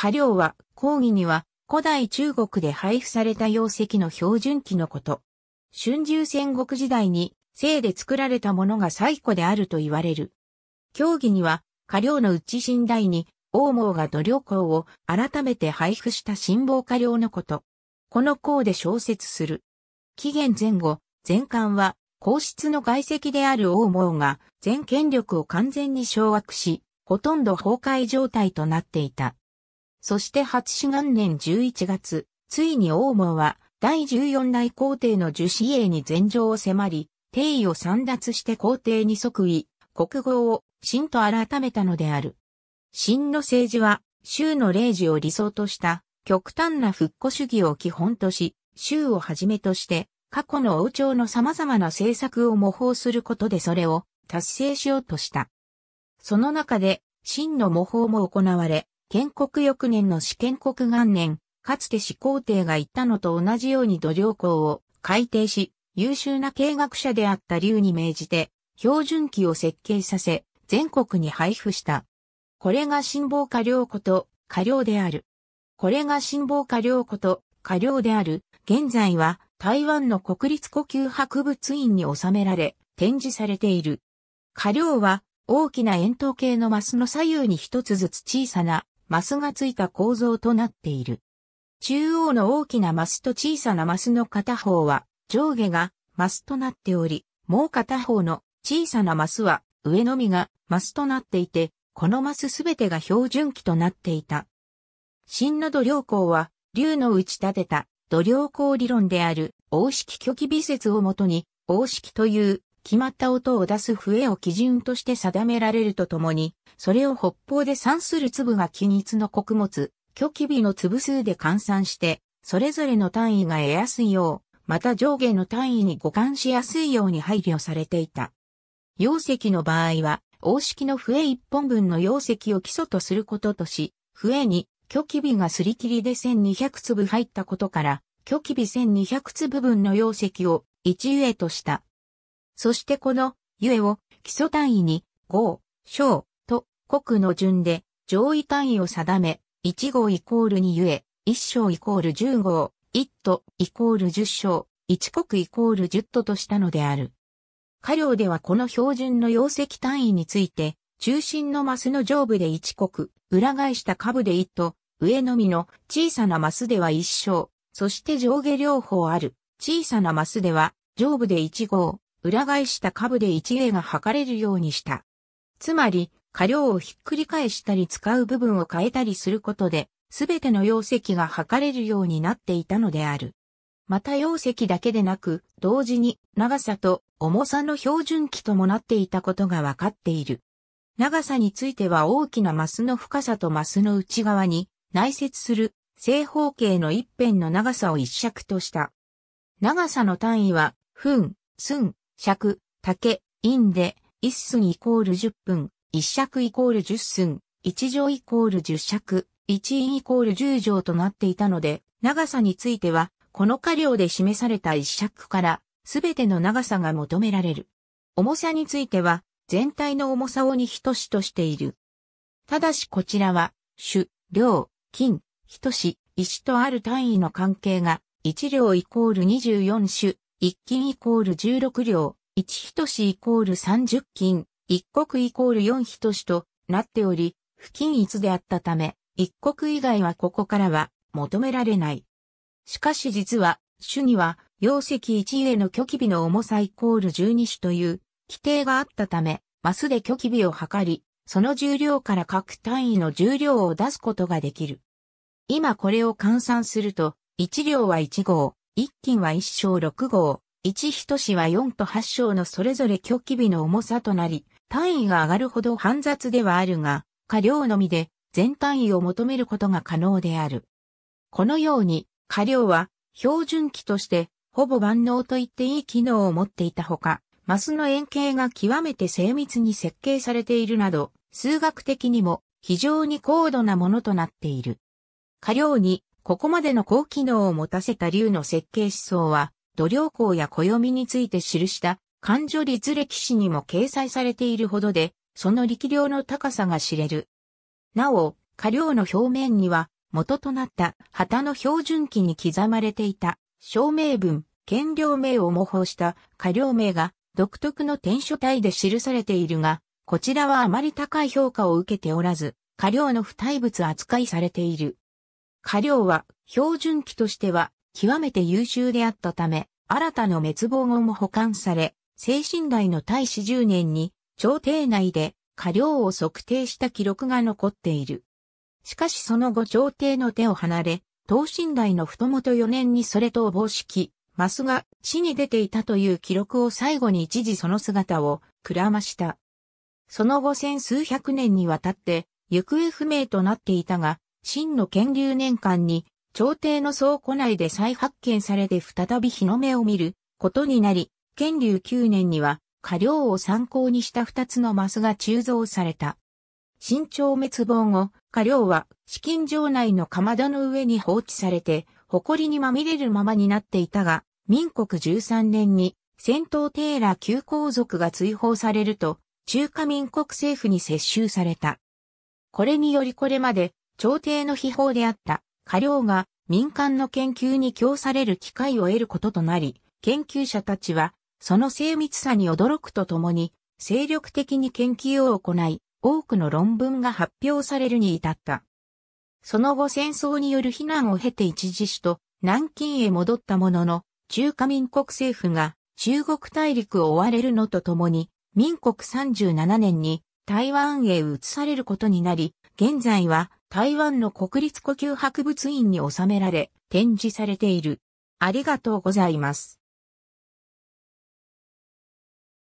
過料は、講義には、古代中国で配布された容石の標準記のこと。春秋戦国時代に、生で作られたものが最古であると言われる。競技には、過料のうち大に、王毛が土良港を改めて配布した辛抱過料のこと。この項で小説する。紀元前後、前巻は、皇室の外籍である王毛が全権力を完全に掌握し、ほとんど崩壊状態となっていた。そして初志元年11月、ついに王門は第14代皇帝の樹脂英に禅状を迫り、帝位を散奪して皇帝に即位、国号を真と改めたのである。真の政治は、州の礼事を理想とした極端な復古主義を基本とし、州をはじめとして過去の王朝の様々な政策を模倣することでそれを達成しようとした。その中で、真の模倣も行われ、建国翌年の試建国元年、かつて始皇帝が言ったのと同じように土壌校を改定し、優秀な経学者であった竜に命じて、標準機を設計させ、全国に配布した。これが辛抱過寮こと、過寮である。これが辛抱過寮こと、過寮である。現在は、台湾の国立呼吸博物院に収められ、展示されている。過寮は、大きな円筒形のマスの左右に一つずつ小さなマスがついた構造となっている。中央の大きなマスと小さなマスの片方は上下がマスとなっており、もう片方の小さなマスは上のみがマスとなっていて、このマスすべてが標準器となっていた。真の土量項は、竜の打ち立てた土量項理論である、王式虚偽美説をもとに、王式という決まった音を出す笛を基準として定められるとともに、それを北方で算する粒が均一の穀物、虚機微の粒数で換算して、それぞれの単位が得やすいよう、また上下の単位に互換しやすいように配慮されていた。溶石の場合は、応式の笛1本分の溶石を基礎とすることとし、笛に虚機微がすり切りで1200粒入ったことから、虚機微1200粒分の溶石を一上とした。そしてこの、ゆえを、基礎単位に、号、小、と、国の順で、上位単位を定め、1号イコール2ゆえ、1章イコール10号、1都イコール10章、1国イコール10都としたのである。下領ではこの標準の容積単位について、中心のマスの上部で1国、裏返した下部で1都、上のみの小さなマスでは1章、そして上下両方ある、小さなマスでは、上部で1号、裏返した株で一芸が測れるようにした。つまり、過量をひっくり返したり使う部分を変えたりすることで、すべての容積が測れるようになっていたのである。また容積だけでなく、同時に長さと重さの標準器ともなっていたことがわかっている。長さについては大きなマスの深さとマスの内側に内接する正方形の一辺の長さを一尺とした。長さの単位は、分、寸、尺、竹、陰で、一寸イコール10分、一尺イコール10寸、一乗イコール10尺、一陰イコール10乗となっていたので、長さについては、この過量で示された一尺から、すべての長さが求められる。重さについては、全体の重さをに等しとしている。ただしこちらは、種、量、金、等し、石とある単位の関係が、1両イコール24種、一金イコール16両、一等しイコール30金、一国イコール4等しとなっており、不均一であったため、一国以外はここからは求められない。しかし実は、主には、容積一への虚偽日の重さイコール12種という規定があったため、マスで虚偽日を測り、その重量から各単位の重量を出すことができる。今これを換算すると、1両は1号、一斤は一章六号、一一氏は四と八章のそれぞれ虚気日の重さとなり、単位が上がるほど煩雑ではあるが、過量のみで全単位を求めることが可能である。このように、過量は標準機としてほぼ万能と言っていい機能を持っていたほか、マスの円形が極めて精密に設計されているなど、数学的にも非常に高度なものとなっている。過量にここまでの高機能を持たせた竜の設計思想は、土量工や暦について記した感情律歴史にも掲載されているほどで、その力量の高さが知れる。なお、過量の表面には、元となった旗の標準記に刻まれていた、証明文、権料名を模倣した過量名が独特の転書体で記されているが、こちらはあまり高い評価を受けておらず、過量の付帯物扱いされている。家領は標準機としては極めて優秀であったため、新たな滅亡後も保管され、精神代の大使10年に朝廷内で火領を測定した記録が残っている。しかしその後朝廷の手を離れ、東身大の太と4年にそれとし式、マスが死に出ていたという記録を最後に一時その姿をくらました。その後千数百年にわたって行方不明となっていたが、真の建立年間に、朝廷の倉庫内で再発見されて再び日の目を見ることになり、建立9年には、過料を参考にした二つのマスが鋳造された。新朝滅亡後、過料は、資金場内のかまどの上に放置されて、埃にまみれるままになっていたが、民国13年に、戦闘テーラ旧皇族が追放されると、中華民国政府に接収された。これによりこれまで朝廷の秘宝であった過料が民間の研究に供される機会を得ることとなり、研究者たちはその精密さに驚くとともに、精力的に研究を行い、多くの論文が発表されるに至った。その後戦争による避難を経て一時死と、南京へ戻ったものの、中華民国政府が中国大陸を追われるのとともに、民国37年に台湾へ移されることになり、現在は台湾の国立呼吸博物院に収められ、展示されている。ありがとうございます。